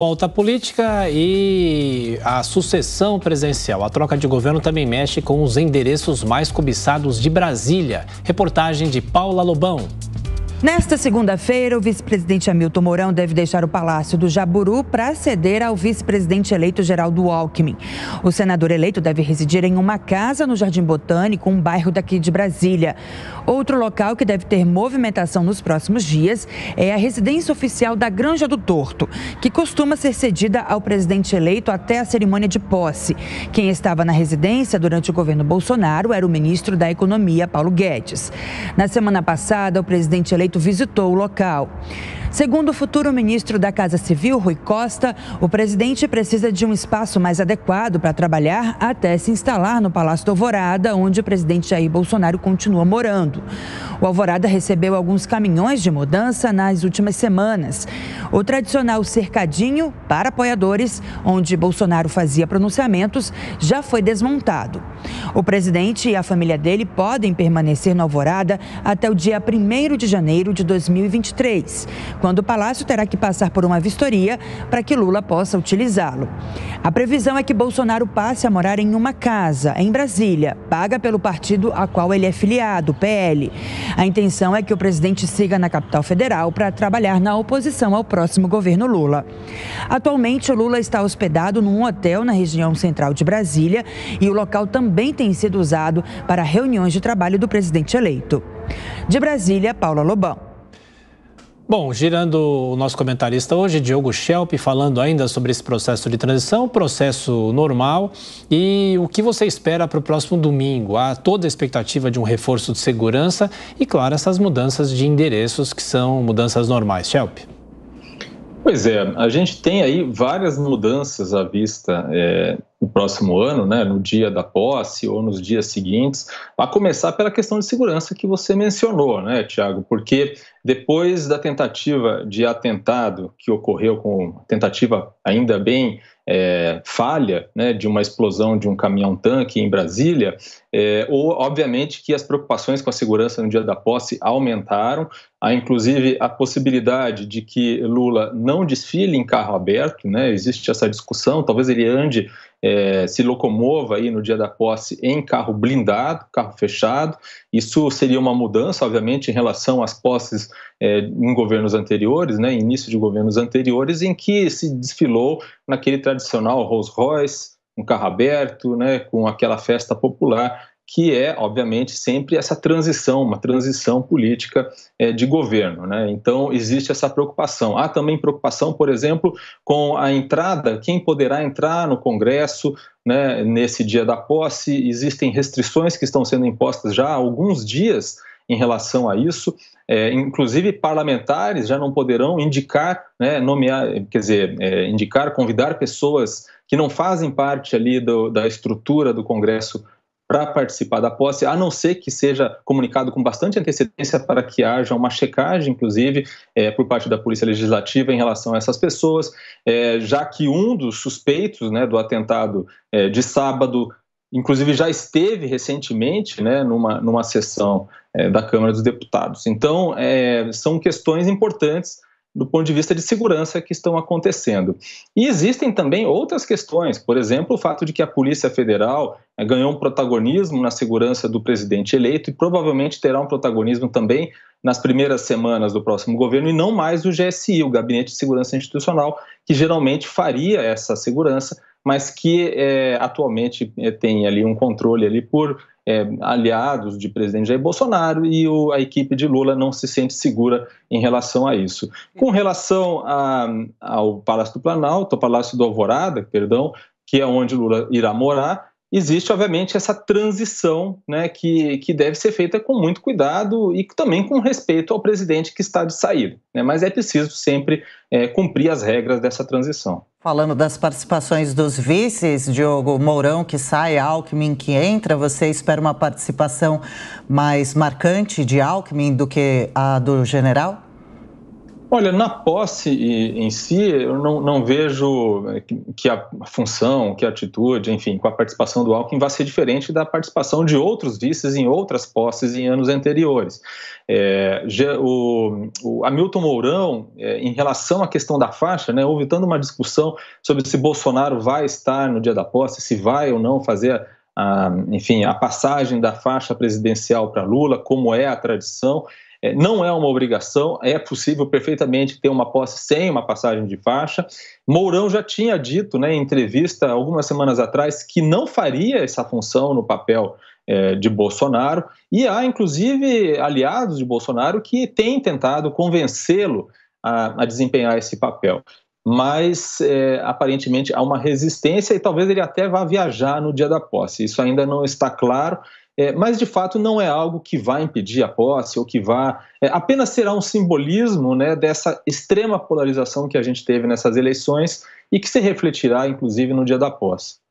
Volta à política e a sucessão presidencial. A troca de governo também mexe com os endereços mais cobiçados de Brasília. Reportagem de Paula Lobão. Nesta segunda-feira, o vice-presidente Hamilton Mourão deve deixar o Palácio do Jaburu para ceder ao vice-presidente eleito Geraldo Alckmin. O senador eleito deve residir em uma casa no Jardim Botânico, um bairro daqui de Brasília. Outro local que deve ter movimentação nos próximos dias é a residência oficial da Granja do Torto, que costuma ser cedida ao presidente eleito até a cerimônia de posse. Quem estava na residência durante o governo Bolsonaro era o ministro da Economia, Paulo Guedes. Na semana passada, o presidente eleito prefeito visitou o local. Segundo o futuro ministro da Casa Civil, Rui Costa, o presidente precisa de um espaço mais adequado para trabalhar até se instalar no Palácio do Alvorada, onde o presidente Jair Bolsonaro continua morando. O Alvorada recebeu alguns caminhões de mudança nas últimas semanas o tradicional cercadinho para apoiadores, onde Bolsonaro fazia pronunciamentos, já foi desmontado. O presidente e a família dele podem permanecer na Alvorada até o dia 1 de janeiro de 2023, quando o palácio terá que passar por uma vistoria para que Lula possa utilizá-lo. A previsão é que Bolsonaro passe a morar em uma casa, em Brasília, paga pelo partido a qual ele é filiado, PL. A intenção é que o presidente siga na capital federal para trabalhar na oposição ao próximo governo Lula. Atualmente, Lula está hospedado num hotel na região central de Brasília e o local também tem sido usado para reuniões de trabalho do presidente eleito. De Brasília, Paula Lobão. Bom, girando o nosso comentarista hoje, Diogo Schelp, falando ainda sobre esse processo de transição, processo normal e o que você espera para o próximo domingo. Há toda a expectativa de um reforço de segurança e, claro, essas mudanças de endereços que são mudanças normais. Schelp. Pois é, a gente tem aí várias mudanças à vista é, no próximo ano, né, no dia da posse ou nos dias seguintes, a começar pela questão de segurança que você mencionou, né, Tiago? Porque depois da tentativa de atentado que ocorreu com tentativa ainda bem é, falha né, de uma explosão de um caminhão-tanque em Brasília, é, ou obviamente que as preocupações com a segurança no dia da posse aumentaram, há inclusive a possibilidade de que Lula não desfile em carro aberto, né, existe essa discussão, talvez ele ande é, se locomova aí no dia da posse em carro blindado, carro fechado. Isso seria uma mudança, obviamente, em relação às posses é, em governos anteriores, né, início de governos anteriores, em que se desfilou naquele tradicional Rolls Royce, um carro aberto, né, com aquela festa popular que é, obviamente, sempre essa transição, uma transição política é, de governo. Né? Então, existe essa preocupação. Há também preocupação, por exemplo, com a entrada, quem poderá entrar no Congresso né, nesse dia da posse. Existem restrições que estão sendo impostas já há alguns dias em relação a isso. É, inclusive, parlamentares já não poderão indicar, né, nomear, quer dizer, é, indicar, convidar pessoas que não fazem parte ali do, da estrutura do Congresso para participar da posse, a não ser que seja comunicado com bastante antecedência para que haja uma checagem, inclusive, é, por parte da Polícia Legislativa em relação a essas pessoas, é, já que um dos suspeitos né, do atentado é, de sábado, inclusive, já esteve recentemente né, numa, numa sessão é, da Câmara dos Deputados. Então, é, são questões importantes do ponto de vista de segurança que estão acontecendo. E existem também outras questões, por exemplo, o fato de que a Polícia Federal eh, ganhou um protagonismo na segurança do presidente eleito e provavelmente terá um protagonismo também nas primeiras semanas do próximo governo e não mais o GSI, o Gabinete de Segurança Institucional, que geralmente faria essa segurança mas que é, atualmente é, tem ali um controle ali por é, aliados de presidente Jair Bolsonaro e o, a equipe de Lula não se sente segura em relação a isso. Com relação a, ao Palácio do Planalto, ao Palácio do Alvorada, perdão, que é onde Lula irá morar, existe, obviamente, essa transição né, que, que deve ser feita com muito cuidado e também com respeito ao presidente que está de saída. Né, mas é preciso sempre é, cumprir as regras dessa transição. Falando das participações dos vices, Diogo Mourão que sai, Alckmin que entra, você espera uma participação mais marcante de Alckmin do que a do general? Olha, na posse em si, eu não, não vejo é, que a função, que a atitude, enfim, com a participação do Alckmin vai ser diferente da participação de outros vices em outras posses em anos anteriores. É, o, o, Hamilton Mourão, é, em relação à questão da faixa, né, houve tanto uma discussão sobre se Bolsonaro vai estar no dia da posse, se vai ou não fazer a, enfim, a passagem da faixa presidencial para Lula, como é a tradição. É, não é uma obrigação, é possível perfeitamente ter uma posse sem uma passagem de faixa. Mourão já tinha dito né, em entrevista algumas semanas atrás que não faria essa função no papel é, de Bolsonaro, e há inclusive aliados de Bolsonaro que têm tentado convencê-lo a, a desempenhar esse papel mas é, aparentemente há uma resistência e talvez ele até vá viajar no dia da posse. Isso ainda não está claro, é, mas de fato não é algo que vá impedir a posse ou que vá. É, apenas será um simbolismo né, dessa extrema polarização que a gente teve nessas eleições e que se refletirá, inclusive, no dia da posse.